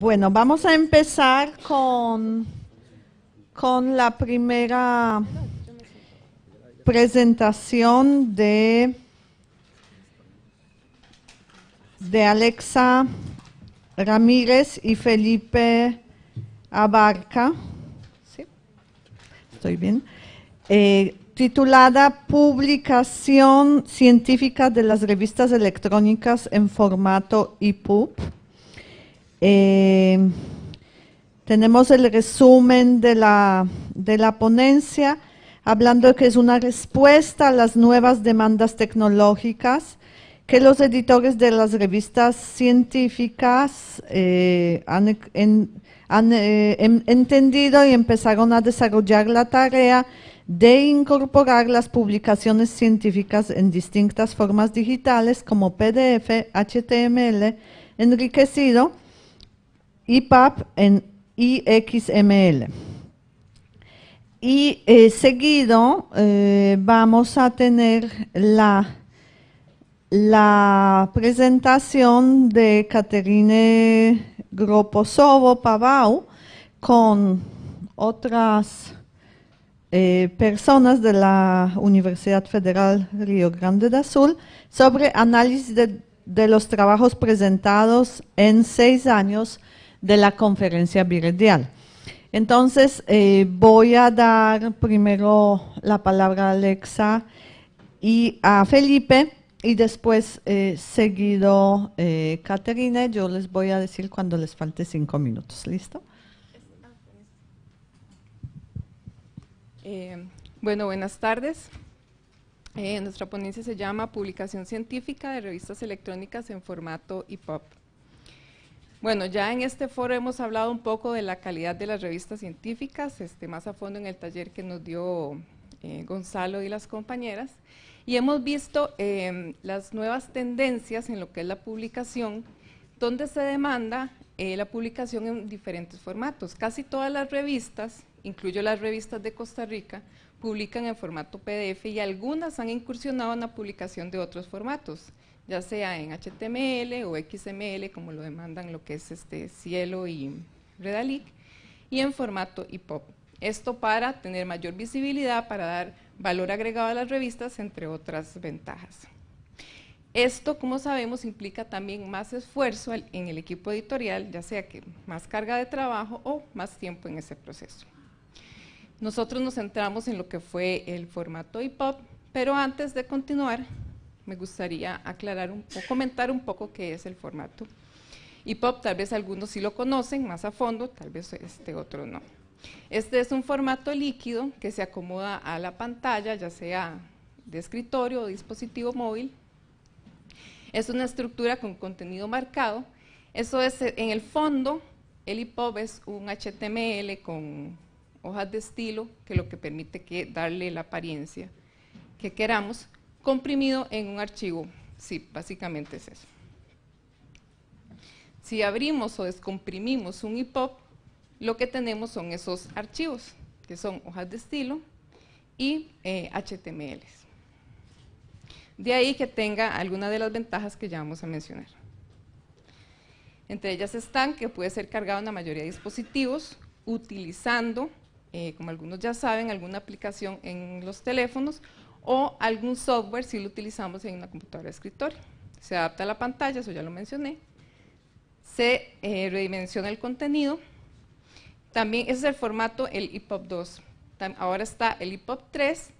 Bueno, vamos a empezar con, la primera presentación de, de Alexa Ramírez y Felipe Abarca. ¿Sí? Estoy bien. Eh, titulada Publicación científica de las revistas electrónicas en formato EPUB eh, tenemos el resumen de la, ponencia, hablando de que es una respuesta a las nuevas demandas tecnológicas que los editores de las revistas científicas eh, han, eh, em-, entendido y empezaron a desarrollar la tarea de incorporar las publicaciones científicas en distintas formas digitales como PDF, HTML, enriquecido, IPAP en IXML. Y eh, seguido eh, vamos a tener la, la presentación de Caterine Groposovo-Pavau con otras eh, personas de la Universidad Federal Río Grande de Azul sobre análisis de, de los trabajos presentados en seis años de la conferencia birendial. Entonces, eh, voy a dar primero la palabra a Alexa y a Felipe, y después, eh, seguido, eh, Caterina, yo les voy a decir cuando les falte cinco minutos. ¿Listo? bueno, buenas tardes. nuestra ponencia se llama Publicación científica de revistas electrónicas en formato EPUB. Bueno, ya en este foro hemos hablado un poco de la calidad de las revistas científicas, este, más a fondo en el taller que nos dio eh, Gonzalo y las compañeras, y hemos visto em, las nuevas tendencias en lo que es la publicación, donde se demanda eh, la publicación en diferentes formatos. Casi todas las revistas, incluyo las revistas de Costa Rica, publican en formato PDF y algunas han incursionado en la publicación de otros formatos ya sea en HTML o XML, como lo demandan lo que es este Cielo y Redalic, y en formato EPUB. Esto para tener mayor visibilidad, para dar valor agregado a las revistas, entre otras ventajas. Esto, como sabemos, implica también más esfuerzo en el equipo editorial, ya sea que más carga de trabajo o más tiempo en ese proceso. Nosotros nos centramos en lo que fue el formato EPUB, pero antes de continuar, me gustaría aclarar un comentar un poco qué es el formato IPOP. Tal vez algunos sí lo conocen más a fondo, tal vez este otro no. Este es un formato líquido que se acomoda a la pantalla, ya sea de escritorio o dispositivo móvil. Es una estructura con contenido marcado. Eso es, en el fondo, el IPOP es un HTML con hojas de estilo que lo que permite que darle la apariencia que queramos, comprimido en un archivo. Sí, básicamente es eso. Si abrimos o descomprimimos un EPUB, lo que tenemos son esos archivos, que son hojas de estilo y html eh, HTMLs. De ahí que tenga algunas de las ventajas que ya vamos a mencionar. Entre ellas están que puede ser cargado en la mayoría de dispositivos, utilizando, eh, como algunos ya saben, alguna aplicación en los teléfonos o algún software si lo utilizamos en una computadora de escritorio. Se adapta a la pantalla, eso ya lo mencioné. Se eh, redimensiona el contenido. También ese es el formato, el EPUB 2. Ahora está el EPUB 3,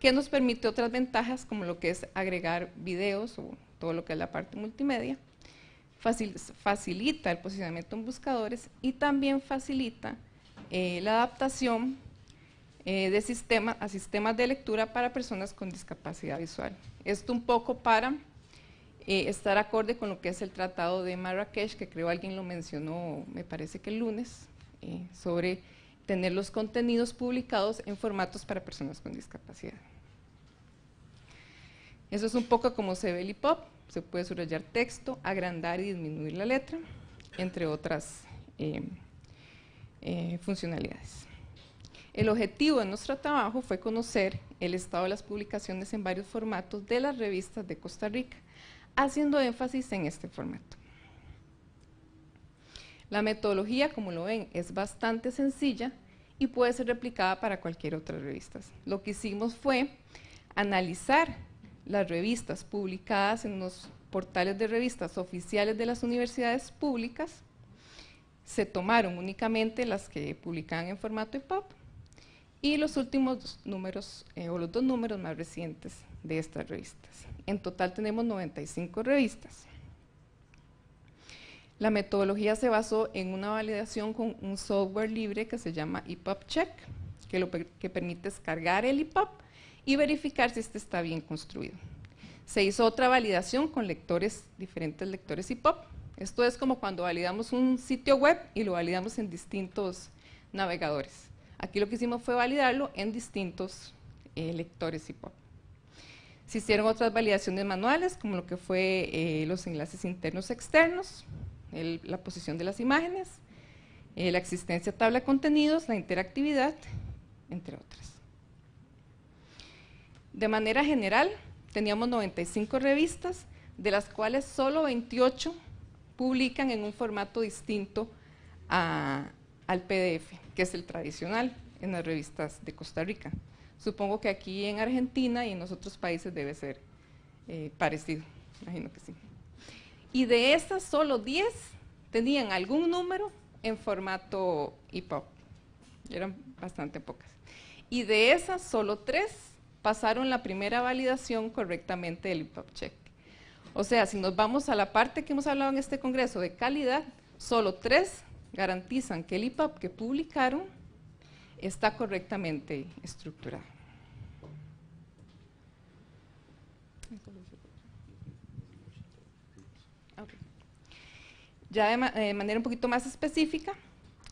que nos permite otras ventajas como lo que es agregar videos o todo lo que es la parte multimedia. facilita el posicionamiento en buscadores y también facilita eh, la adaptación eh, de sistema, a sistemas de lectura para personas con discapacidad visual. Esto un poco para eh, estar acorde con lo que es el tratado de Marrakech, que creo alguien lo mencionó, me parece que el lunes, eh, sobre tener los contenidos publicados en formatos para personas con discapacidad. Eso es un poco como se ve el hip-hop, se puede subrayar texto, agrandar y disminuir la letra, entre otras funcionalidades. El objetivo de nuestro trabajo fue conocer el estado de las publicaciones en varios formatos de las revistas de Costa Rica, haciendo énfasis en este formato. La metodología, como lo ven, es bastante sencilla y puede ser replicada para cualquier otra revista. Lo que hicimos fue analizar las revistas publicadas en los portales de revistas oficiales de las universidades públicas. Se tomaron únicamente las que publicaban en formato EPUB y los últimos números, eh, o los dos números más recientes de estas revistas. En total tenemos 95 revistas. La metodología se basó en una validación con un software libre que se llama EPUB Check, que, permite descargar el EPUB y verificar si este está bien construido. Se hizo otra validación con lectores, diferentes lectores EPUB. Esto es como cuando validamos un sitio web y lo validamos en distintos navegadores. Aquí lo que hicimos fue validarlo en distintos eh, lectores y pop. Se hicieron otras validaciones manuales, como lo que fue eh, los enlaces internos externos, la posición de las imágenes, eh, la existencia de tabla de contenidos, la interactividad, entre otras. De manera general, teníamos 95 revistas, de las cuales solo 28 publican en un formato distinto a, al PDF, que es el tradicional en las revistas de Costa Rica. Supongo que aquí en Argentina y en los otros países debe ser eh, parecido, imagino que sí. Y de esas, solo 10 tenían algún número en formato EPUB. Eran bastante pocas. Y de esas, solo 3 pasaron la primera validación correctamente del EPUB check. O sea, si nos vamos a la parte que hemos hablado en este congreso de calidad, solo 3 garantizan que el IPAP que publicaron está correctamente estructurado. Ya de, manera un poquito más específica,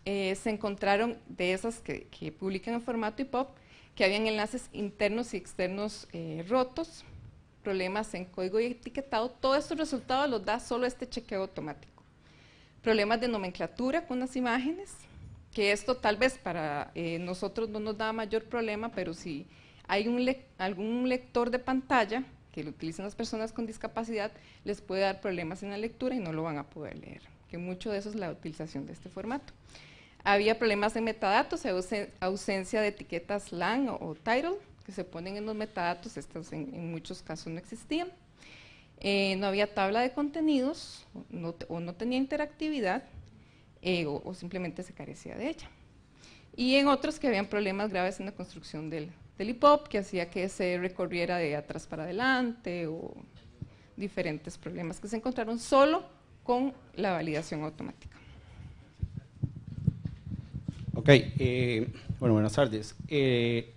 eh, se encontraron de esas que, publican en formato IPOP que habían enlaces internos y externos eh, rotos, problemas en código y etiquetado. Todos estos resultados los da solo este chequeo automático problemas de nomenclatura con las imágenes, que esto tal vez para eh, nosotros no nos da mayor problema, pero si hay un algún lector de pantalla que lo utilizan las personas con discapacidad, les puede dar problemas en la lectura y no lo van a poder leer, que mucho de eso es la utilización de este formato. Había problemas de metadatos, ausencia de etiquetas LAN o, o title, que se ponen en los metadatos, estas en muchos casos no existían. Eh, no había tabla de contenidos o no tenía interactividad eh, o, simplemente se carecía de ella. Y en otros que habían problemas graves en la construcción del, del que hacía que se recorriera de atrás para adelante o diferentes problemas que se encontraron solo con la validación automática. Ok, eh, bueno, buenas tardes.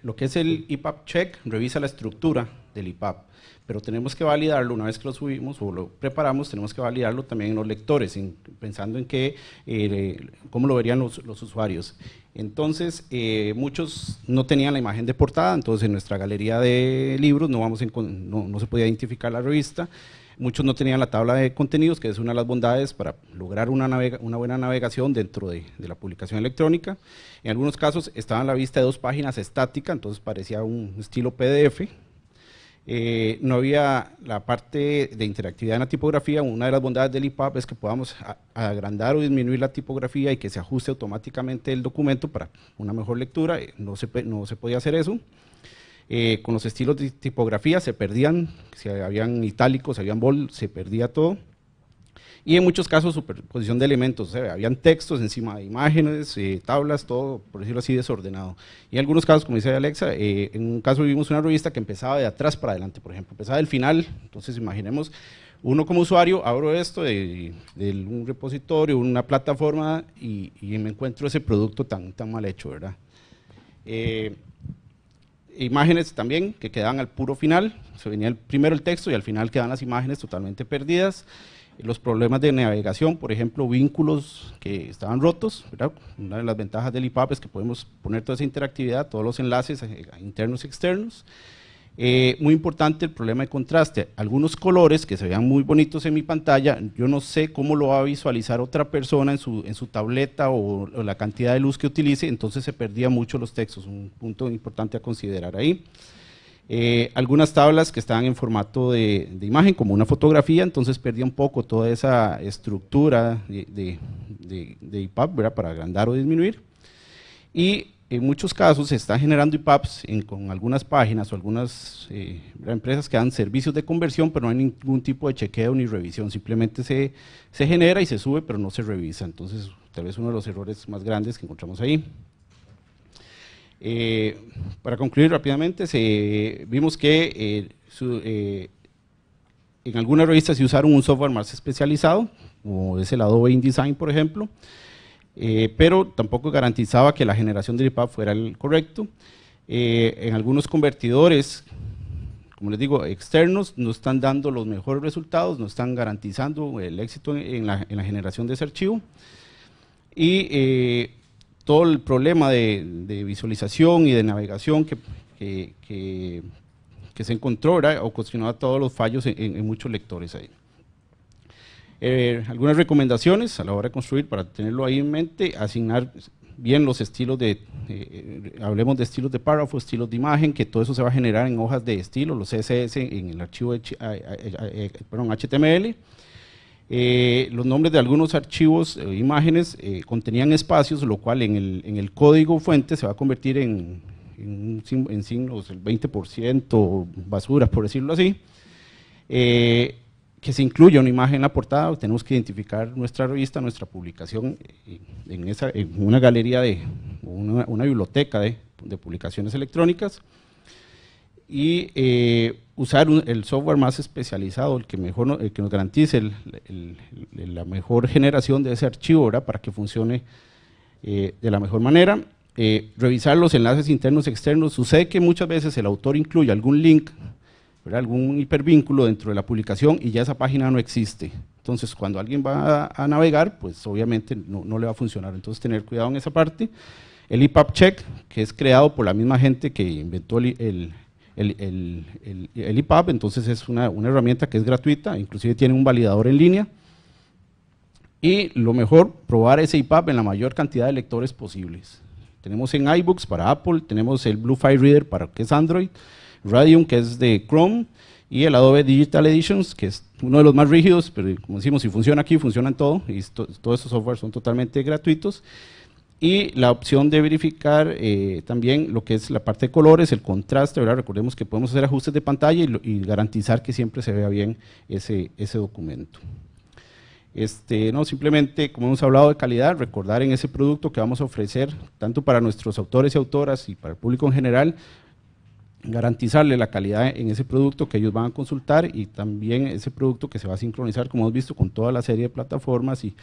lo que es el IPAP Check revisa la estructura del IPAP. Pero tenemos que validarlo una vez que lo subimos o lo preparamos, tenemos que validarlo también en los lectores, pensando en que, eh, cómo lo verían los, usuarios. Entonces, eh, muchos no tenían la imagen de portada, entonces en nuestra galería de libros no, vamos no, se podía identificar la revista. Muchos no tenían la tabla de contenidos, que es una de las bondades para lograr una, buena navegación dentro de, la publicación electrónica. En algunos casos estaba en la vista de dos páginas estática, entonces parecía un estilo PDF, eh, no había la parte de interactividad en la tipografía. Una de las bondades del IPAP es que podamos agrandar o disminuir la tipografía y que se ajuste automáticamente el documento para una mejor lectura. Eh, no, se, no se podía hacer eso. Eh, con los estilos de tipografía se perdían, si habían itálicos, si habían bol, se perdía todo y en muchos casos superposición de elementos, o habían textos encima de imágenes, eh, tablas, todo, por decirlo así, desordenado. Y en algunos casos, como dice Alexa, eh, en un caso vimos una revista que empezaba de atrás para adelante, por ejemplo, empezaba del final, entonces imaginemos, uno como usuario abro esto eh, de, un repositorio, una plataforma y, me encuentro ese producto tan, mal hecho, ¿verdad? imágenes también que quedaban al puro final, se venía primero el texto y al final quedan las imágenes totalmente perdidas los problemas de navegación, por ejemplo, vínculos que estaban rotos. Una de las ventajas del IPAP es que podemos poner toda esa interactividad, todos los enlaces eh, internos y externos. Eh, muy importante el problema de contraste. Algunos colores que se vean muy bonitos en mi pantalla, yo no sé cómo lo va a visualizar otra persona en su, en su tableta o, la cantidad de luz que utilice, entonces se perdía mucho los textos, un punto importante a considerar ahí. Eh, algunas tablas que estaban en formato de, imagen, como una fotografía, entonces perdía un poco toda esa estructura de, de, de IPAP para agrandar o disminuir. Y en muchos casos se están generando IPAPs con algunas páginas o algunas eh, empresas que dan servicios de conversión, pero no hay ningún tipo de chequeo ni revisión, simplemente se, se genera y se sube, pero no se revisa. Entonces, tal vez uno de los errores más grandes que encontramos ahí. Eh, para concluir rápidamente, se, vimos que eh, eh, en algunas revistas se usaron un software más especializado, como es el Adobe InDesign, por ejemplo, eh, pero tampoco garantizaba que la generación de IPAP fuera el correcto. en algunos convertidores, como les digo, externos, no están dando los mejores resultados, no están garantizando el éxito en la, en la generación de ese archivo. Y todo el problema de, visualización y de navegación que, que, se encontró, o a todos los fallos en, muchos lectores ahí. Eh, algunas recomendaciones a la hora de construir para tenerlo ahí en mente, asignar bien los estilos de, eh, hablemos de estilos de párrafo, estilos de imagen, que todo eso se va a generar en hojas de estilo, los CSS en el archivo HTML, eh, los nombres de algunos archivos eh, imágenes eh, contenían espacios, lo cual en el, en el, código fuente se va a convertir en, en, signos, el 20% basura, por decirlo así. que se incluya una imagen en la portada, tenemos que identificar nuestra revista, nuestra publicación en, esa, una galería de, una, biblioteca de publicaciones electrónicas y eh, usar el software más especializado, el que, mejor, el que nos garantice la mejor generación de ese archivo para que funcione eh, de la mejor manera. Eh, revisar los enlaces internos y externos. Sucede que muchas veces el autor incluye algún link, algún hipervínculo dentro de la publicación y ya esa página no existe. Entonces, cuando alguien va a, navegar, pues obviamente no, le va a funcionar. Entonces, tener cuidado en esa parte. El EPUB Check, que es creado por la misma gente que inventó el, el, el, e entonces es una, herramienta que es gratuita, inclusive tiene un validador en línea. Y lo mejor, probar ese EPUB en la mayor cantidad de lectores posibles. Tenemos en iBooks para Apple, tenemos el Blue Fire Reader para que es Android, Radium que es de Chrome y el Adobe Digital Editions que es uno de los más rígidos, pero como decimos, si funciona aquí, funciona en todo y todos esos softwares son totalmente gratuitos y la opción de verificar eh, también lo que es la parte de colores, el contraste, ¿verdad? recordemos que podemos hacer ajustes de pantalla y, y garantizar que siempre se vea bien ese, ese documento. Este, no, simplemente, como hemos hablado de calidad, recordar en ese producto que vamos a ofrecer, tanto para nuestros autores y autoras y para el público en general, garantizarle la calidad en ese producto que ellos van a consultar y también ese producto que se va a sincronizar, como hemos visto, con toda la serie de plataformas y,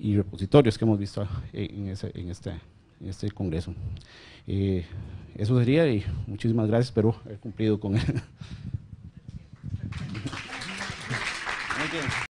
y repositorios que hemos visto en, este, este, congreso. Eh, eso sería y muchísimas gracias, pero he cumplido con él.